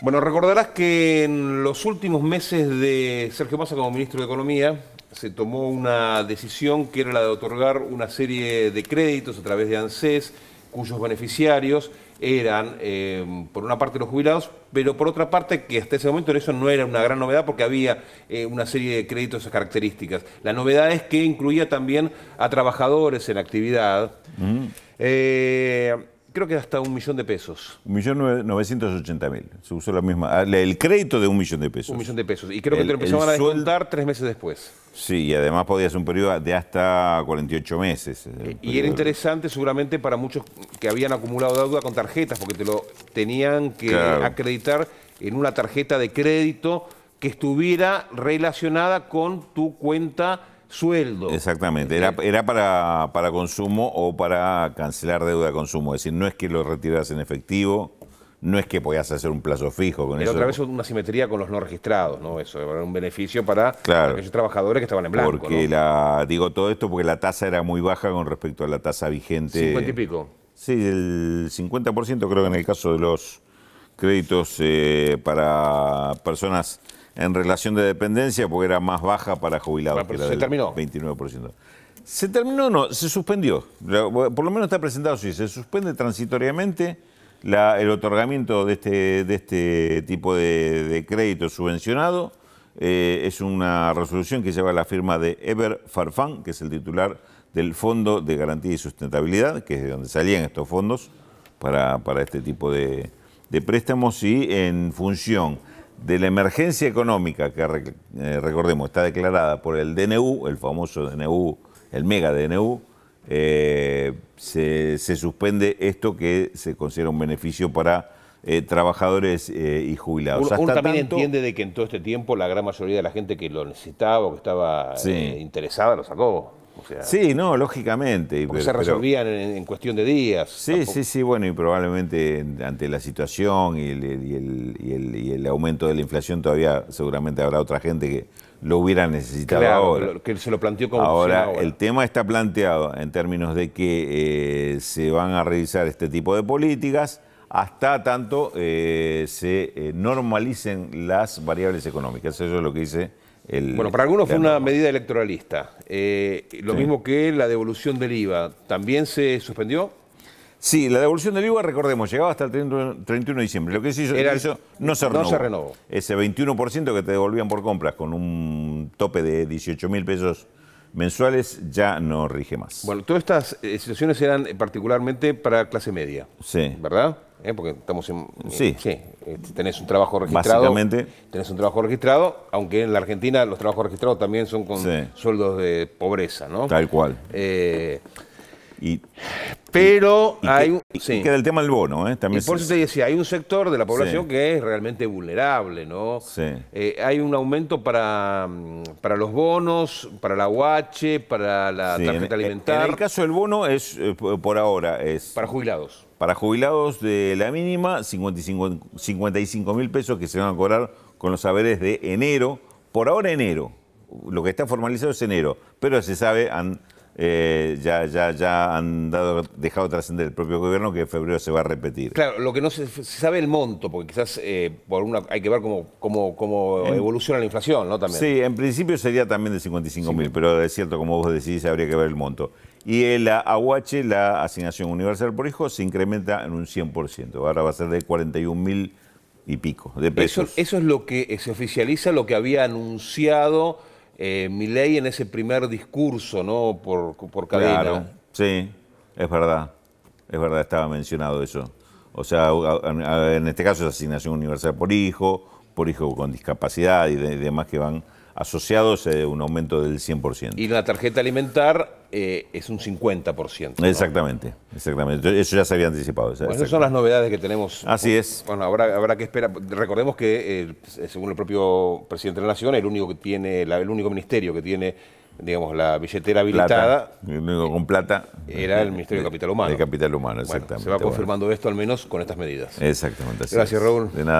Bueno, recordarás que en los últimos meses de Sergio Massa como ministro de Economía se tomó una decisión que era la de otorgar una serie de créditos a través de ANSES, cuyos beneficiarios eran, eh, por una parte, los jubilados, pero por otra parte, que hasta ese momento eso no era una gran novedad porque había eh, una serie de créditos de esas características. La novedad es que incluía también a trabajadores en actividad. Mm. Eh, creo que hasta un millón de pesos. Un millón novecientos mil. Se usó la misma. Ah, el crédito de un millón de pesos. Un millón de pesos. Y creo que te lo empezaban a descontar tres meses después. Sí, y además podías un periodo de hasta 48 meses. Eh, eh, y era interesante seguramente para muchos que habían acumulado deuda con tarjetas, porque te lo tenían que acreditar en una tarjeta de crédito que estuviera relacionada con tu cuenta sueldo. Exactamente, eh, era, para, para, consumo o para cancelar deuda de consumo, es decir, no es que lo retiras en efectivo, no es que podías hacer un plazo fijo con Pero otra vez una simetría con los no registrados, ¿no? Eso, era un beneficio para aquellos trabajadores que estaban en blanco. Porque la, digo todo esto porque la tasa era muy baja con respecto a la tasa vigente. 50 y pico. Sí, el 50% creo que en el caso de los créditos eh, para personas en relación de dependencia porque era más baja para jubilados. Ah, se terminó. 29%. Se terminó, no, se suspendió. Por lo menos está presentado sí, Se suspende transitoriamente el otorgamiento de este, de este tipo de, crédito subvencionado. Eh, es una resolución que lleva la firma de Ever Farfán, que es el titular del Fondo de Garantía y Sustentabilidad, que es de donde salían estos fondos para, para este tipo de préstamos y en función de la emergencia económica que eh, recordemos está declarada por el DNU, el famoso DNU, el mega DNU, eh, se, suspende esto que se considera un beneficio para eh, trabajadores y jubilados. Uno, también entiende de que en todo este tiempo la gran mayoría de la gente que lo necesitaba o que estaba interesada lo sacó sí, no, lógicamente. se resolvían en, cuestión de días. Sí, sí, sí, bueno, y probablemente ante la situación y el, aumento de la inflación todavía seguramente habrá otra gente que lo hubiera necesitado ahora. Que se lo planteó como ahora, el tema está planteado en términos de que eh, se van a revisar este tipo de políticas hasta tanto eh, se eh, normalicen las variables económicas. Eso es lo que dice bueno, para algunos fue una medida electoralista. Eh, lo mismo que la devolución del IVA. ¿También se suspendió? Sí, la devolución del IVA, recordemos, llegaba hasta el 31 de diciembre. Lo que se hizo, no se renovó. Ese 21% que te devolvían por compras con un tope de 18 mil pesos mensuales ya no rige más. Bueno, todas estas eh, situaciones eran particularmente para clase media. Sí. ¿Verdad? Eh, porque estamos en... sí este, tenés un trabajo registrado. Tenés un trabajo registrado, aunque en la Argentina los trabajos registrados también son con sueldos de pobreza, ¿no? Tal cual. Eh, pero hay queda el tema del bono, ¿eh? También y por eso te decía, hay un sector de la población que es realmente vulnerable, ¿no? Eh, hay un aumento para, mm, para los bonos, para la UH, para la tarjeta alimentaria. En el caso del bono es, eh, por ahora, es... Para jubilados. Para jubilados de la mínima, 55, 55 mil pesos que se van a cobrar con los saberes de enero, por ahora enero. Lo que está formalizado es enero, pero se sabe, eh, ya, ya, ya han dado, dejado trascender el propio gobierno que en febrero se va a repetir. Claro, lo que no se, sabe el monto, porque quizás eh, por una, hay que ver cómo, evoluciona la inflación, ¿no? También. Sí, en principio sería también de 55 mil, pero es cierto, como vos decís, habría que ver el monto. Y el aguache, la asignación universal por hijo, se incrementa en un 100%. Ahora va a ser de 41 mil y pico de pesos. eso es lo que eh, se oficializa, lo que había anunciado eh, mi ley en ese primer discurso, ¿no? Por, por cadena. Claro, sí, es verdad. Es verdad, estaba mencionado eso. O sea, en este caso es asignación universal por hijo, por hijo con discapacidad y demás que van asociados eh, un aumento del 100%. Y la tarjeta alimentar eh, es un 50%. Exactamente, exactamente. Eso ya se había anticipado. Bueno, son las novedades que tenemos. Así es. Bueno, habrá, habrá que esperar. Recordemos que, eh, según el propio presidente de la Nación, el único que tiene, el único ministerio que tiene digamos, la billetera habilitada. único con plata. Era el Ministerio de, Capital Humano. De Capital Humano, exactamente. se va confirmando esto al menos con estas medidas. Exactamente. Gracias, Raúl. De nada.